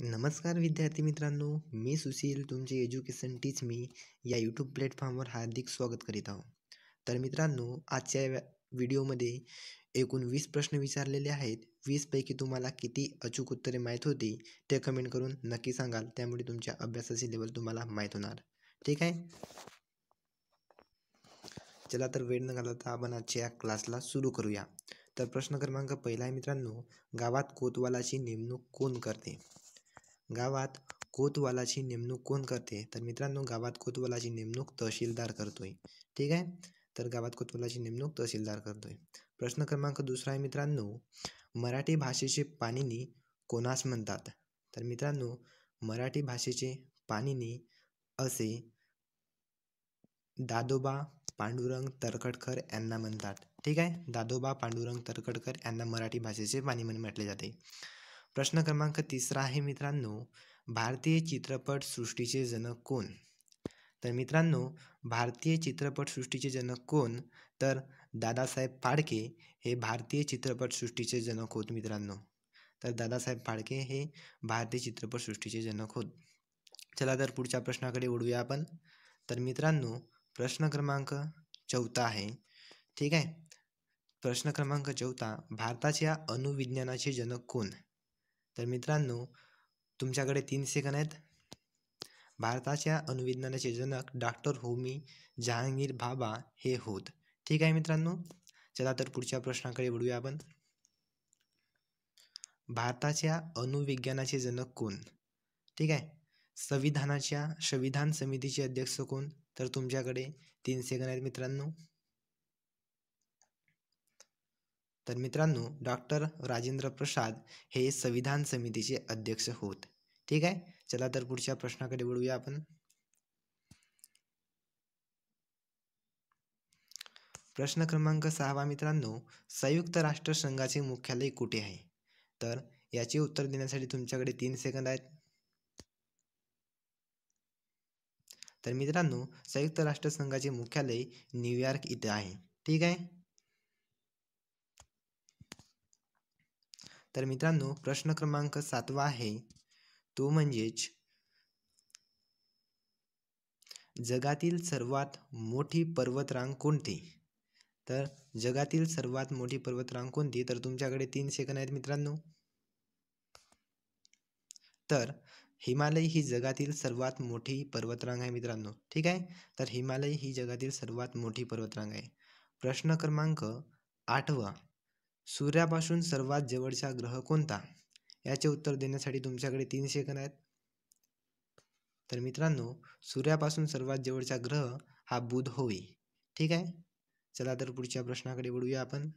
नमस्कार विद्यार्थी मित्रांनो मी सुशील तुमचे एज्युकेशन टीच मी या यूट्यूब प्लॅटफॉर्मवर हार्दिक स्वागत करीत आहोत तर मित्रांनो आजच्या व्हिडिओमध्ये एकूण वीस प्रश्न विचारलेले आहेत वीसपैकी तुम्हाला किती अचूक उत्तरे माहीत होती ते कमेंट करून नक्की सांगाल त्यामुळे तुमच्या अभ्यासाचे लेवल तुम्हाला माहीत होणार ठीक आहे चला तर वेळ न घालवता आपण आजच्या क्लासला सुरू करूया तर प्रश्न क्रमांक पहिला आहे मित्रांनो गावात कोतवालाची नेमणूक कोण करते गावात कोतवालाची नेमणूक कोण करते तर मित्रांनो गावात कोतवालाची नेमणूक तहसीलदार करतोय ठीक आहे तर गावात कोतवालाची नेमणूक तहसीलदार करतोय प्रश्न क्रमांक दुसरा आहे मित्रांनो मराठी भाषेचे पाणिनी कोणास म्हणतात तर मित्रांनो मराठी भाषेचे पाणिनी असे दादोबा पांडुरंग तरखडकर यांना म्हणतात ठीक आहे दादोबा पांडुरंग तरखडकर यांना मराठी भाषेचे पाणी म्हणून म्हटले जाते प्रश्न क्रमांक तिसरा आहे मित्रांनो भारतीय चित्रपटसृष्टीचे जनक कोण तर मित्रांनो भारतीय चित्रपटसृष्टीचे जनक कोण तर दादासाहेब फाळके हे भारतीय चित्रपटसृष्टीचे जनक होत मित्रांनो तर दादासाहेब फाळके हे भारतीय चित्रपटसृष्टीचे जनक होत चला तर पुढच्या प्रश्नाकडे ओढूया आपण तर मित्रांनो प्रश्न क्रमांक चौथा आहे ठीक आहे प्रश्न क्रमांक चौथा भारताच्या अणुविज्ञानाचे जनक कोण तर मित्रांनो तुमच्याकडे तीन सेकंद आहेत भारताच्या अणुविज्ञानाचे जनक डॉक्टर होमी जहांगीर भाबा हे होत ठीक आहे मित्रांनो चला तर पुढच्या प्रश्नाकडे वळूया आपण भारताच्या अणुविज्ञानाचे जनक कोण ठीक आहे संविधानाच्या संविधान समितीचे अध्यक्ष कोण तर तुमच्याकडे तीन सेकंद आहेत मित्रांनो तर मित्रांनो डॉक्टर राजेंद्र प्रसाद हे संविधान समितीचे अध्यक्ष होत ठीक आहे चला तर पुढच्या प्रश्नाकडे वळूया आपण प्रश्न क्रमांक सहावा मित्रांनो संयुक्त राष्ट्रसंघाचे मुख्यालय कुठे आहे तर याचे उत्तर देण्यासाठी तुमच्याकडे तीन सेकंद आहेत तर मित्रांनो संयुक्त राष्ट्रसंघाचे मुख्यालय न्यूयॉर्क इथे आहे ठीक आहे तर मित्रांनो प्रश्न क्रमांक सातवा आहे तो म्हणजेच जगातील सर्वात मोठी पर्वतरांग कोणती तर जगातील सर्वात मोठी पर्वतरांग कोणती तर तुमच्याकडे तीन सेकंद आहेत मित्रांनो तर हिमालय ही जगातील सर्वात मोठी पर्वतरांग आहे मित्रांनो ठीक आहे तर हिमालय ही जगातील सर्वात मोठी पर्वतरांग आहे प्रश्न क्रमांक आठवा सूर्यापासून सर्वात जवळचा ग्रह कोणता याचे उत्तर देण्यासाठी तुमच्याकडे तीन सेकंद आहेत तर मित्रांनो सूर्यापासून सर्वात जवळचा ग्रह हा बुध होय ठीक आहे चला तर पुढच्या प्रश्नाकडे वळूया आपण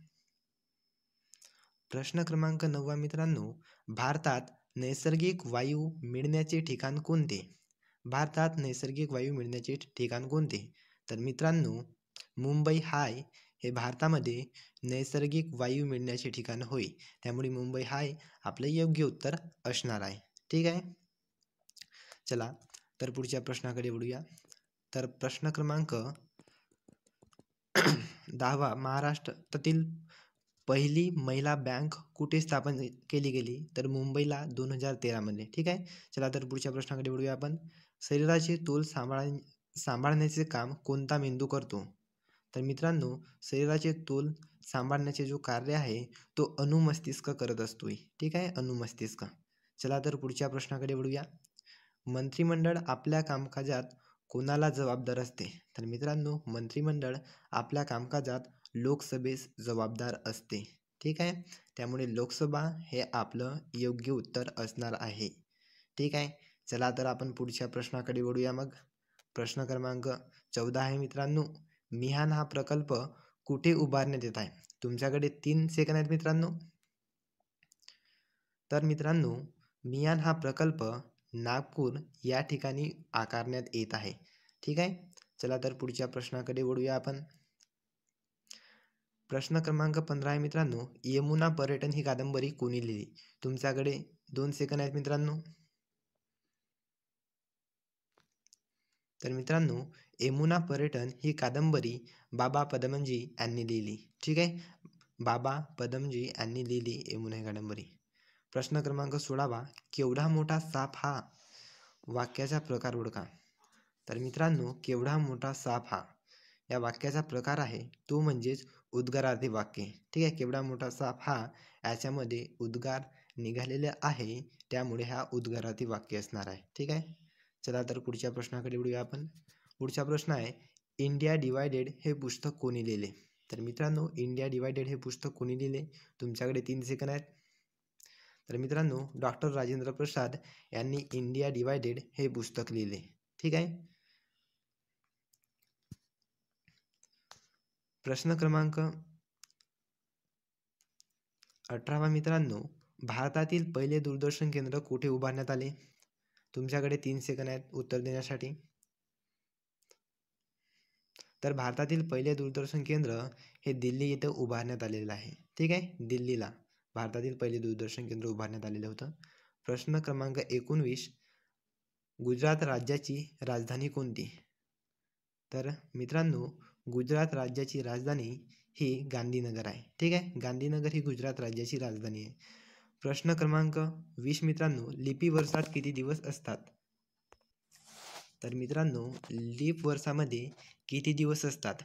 प्रश्न क्रमांक नववा मित्रांनो भारतात नैसर्गिक वायू मिळण्याचे ठिकाण कोणते भारतात नैसर्गिक वायू मिळण्याचे ठिकाण कोणते तर मित्रांनो मुंबई हाय हे भारतामध्ये नैसर्गिक वायू मिळण्याचे ठिकाण होय त्यामुळे मुंबई हा आपलं योग्य उत्तर असणार आहे ठीक आहे चला तर पुढच्या प्रश्नाकडे वळूया तर प्रश्न क्रमांक दहावा महाराष्ट्रातील पहिली महिला बँक कुठे स्थापन केली गेली तर मुंबईला दोन हजार तेरामध्ये ठीक आहे चला तर पुढच्या प्रश्नाकडे बोलूया आपण शरीराची तोल सांभाळ सांभाळण्याचे काम कोणता मेंदू करतो तर मित्रांनो शरीराचे तोल सांभाळण्याचे जो कार्य आहे तो अनुमस्तिष्क करत असतो ठीक आहे अनुमस्तिष्क चला तर पुढच्या प्रश्नाकडे वळूया मंत्रिमंडळ आपल्या कामकाजात कोणाला जबाबदार असते तर मित्रांनो मंत्रिमंडळ आपल्या कामकाजात लोकसभेस जबाबदार असते ठीक आहे त्यामुळे लोकसभा हे आपलं योग्य उत्तर असणार आहे ठीक आहे चला तर आपण पुढच्या प्रश्नाकडे वळूया मग प्रश्न क्रमांक चौदा आहे मित्रांनो मिहान हा प्रकल्प कुठे उभारण्यात येत आहे तुमच्याकडे तीन सेकंद आहेत मित्रांनो तर मित्रांनो मियान हा प्रकल्प नागपूर या ठिकाणी आकारण्यात येत आहे ठीक आहे चला तर पुढच्या प्रश्नाकडे वळूया आपण प्रश्न क्रमांक पंधरा आहे मित्रांनो यमुना पर्यटन ही कादंबरी कोणी लिहिली तुमच्याकडे दोन सेकंद आहेत मित्रांनो तर मित्रांनो यमुना पर्यटन ही कादंबरी बाबा पदमजी यांनी लिहिली ठीक आहे बाबा पदमजी यांनी लिहिली यमुना ही कादंबरी प्रश्न क्रमांक सोळावा केवढा मोठा साप हा वाक्याचा प्रकार ओळखा तर मित्रांनो केवढा मोठा साप हा या वाक्याचा प्रकार आहे तो म्हणजेच उद्गारार्थी वाक्य ठीक आहे केवढा मोठा साप हा याच्यामध्ये उद्गार निघालेला आहे त्यामुळे हा उद्गारार्थी वाक्य असणार आहे ठीक आहे चला तर पुढच्या प्रश्नाकडे वळूया आपण पुढचा प्रश्न आहे इंडिया डिवायडेड हे पुस्तक कोणी लिहिले तर मित्रांनो इंडिया डिवायडेड हे पुस्तक कोणी लिहिले तुमच्याकडे तीन सेकंद आहेत तर मित्रांनो डॉक्टर राजेंद्र प्रसाद यांनी इंडिया डिवायडेड हे पुस्तक लिहिले ठीक आहे प्रश्न क्रमांक अठरावा मित्रांनो भारतातील पहिले दूरदर्शन केंद्र कुठे उभारण्यात आले तुमच्याकडे तीन सेकंद आहेत उत्तर देण्यासाठी तर भारतातील पहिले दूरदर्शन केंद्र हे दिल्ली येथे उभारण्यात आलेलं आहे ठीक आहे दिल्लीला भारतातील पहिले दूरदर्शन केंद्र उभारण्यात आलेलं होतं प्रश्न क्रमांक एकोणवीस गुजरात राज्याची राजधानी कोणती तर मित्रांनो गुजरात राज्याची राजधानी ही गांधीनगर आहे ठीक आहे गांधीनगर ही गुजरात राज्याची राजधानी आहे प्रश्न क्रमांक वीस मित्रांनो लिपी वर्षात किती दिवस असतात तर मित्रांनो लीप वर्षामध्ये किती दिवस असतात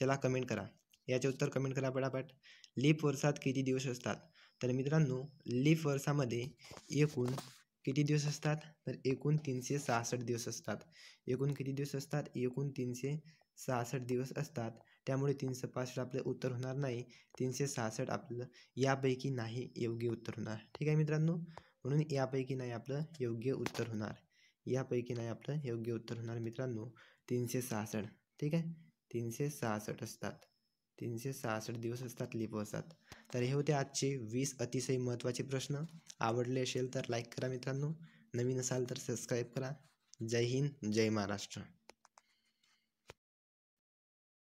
चला कमेंट करा याचे उत्तर कमेंट करा पटापट लीप वर्षात किती दिवस असतात तर मित्रांनो लीप वर्षामध्ये एकूण किती दिवस असतात तर एकूण तीनशे सहासष्ट दिवस असतात एकूण किती दिवस असतात एकूण तीनशे सहासष्ट दिवस असतात त्यामुळे तीनशे पासष्ट आपलं उत्तर होणार नाही तीनशे सहासष्ट आपलं यापैकी नाही योग्य उत्तर होणार ठीक आहे मित्रांनो म्हणून यापैकी नाही आपलं योग्य उत्तर होणार यापैकी नाही आपलं योग्य उत्तर होणार मित्रांनो तीनशे सहासष्ट ठीक आहे तीनशे सहासष्ट असतात तीनशे सहासष्ट दिवस असतात लिप असतात तर हे होते आजचे वीस अतिशय महत्त्वाचे प्रश्न आवडले असेल तर लाईक करा मित्रांनो नवीन असाल तर सबस्क्राईब करा जय हिंद जय महाराष्ट्र